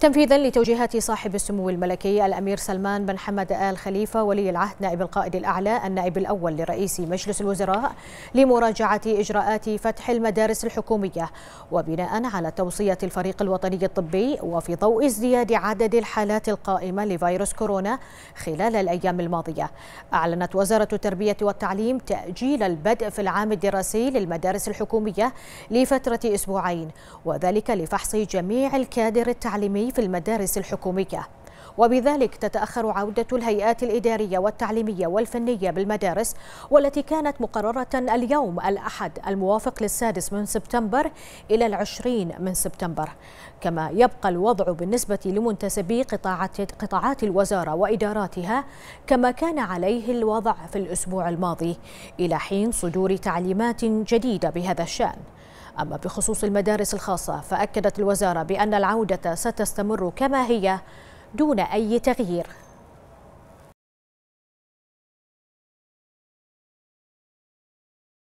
تنفيذا لتوجيهات صاحب السمو الملكي الامير سلمان بن حمد ال خليفه ولي العهد نائب القائد الاعلى النائب الاول لرئيس مجلس الوزراء لمراجعه اجراءات فتح المدارس الحكوميه وبناء على توصيه الفريق الوطني الطبي وفي ضوء ازدياد عدد الحالات القائمه لفيروس كورونا خلال الايام الماضيه اعلنت وزاره التربيه والتعليم تاجيل البدء في العام الدراسي للمدارس الحكوميه لفتره اسبوعين وذلك لفحص جميع الكادر التعليمي في المدارس الحكومية وبذلك تتأخر عودة الهيئات الإدارية والتعليمية والفنية بالمدارس والتي كانت مقررة اليوم الأحد الموافق للسادس من سبتمبر إلى العشرين من سبتمبر كما يبقى الوضع بالنسبة لمنتسبي قطاعات الوزارة وإداراتها كما كان عليه الوضع في الأسبوع الماضي إلى حين صدور تعليمات جديدة بهذا الشأن أما بخصوص المدارس الخاصة فأكدت الوزارة بأن العودة ستستمر كما هي دون أي تغيير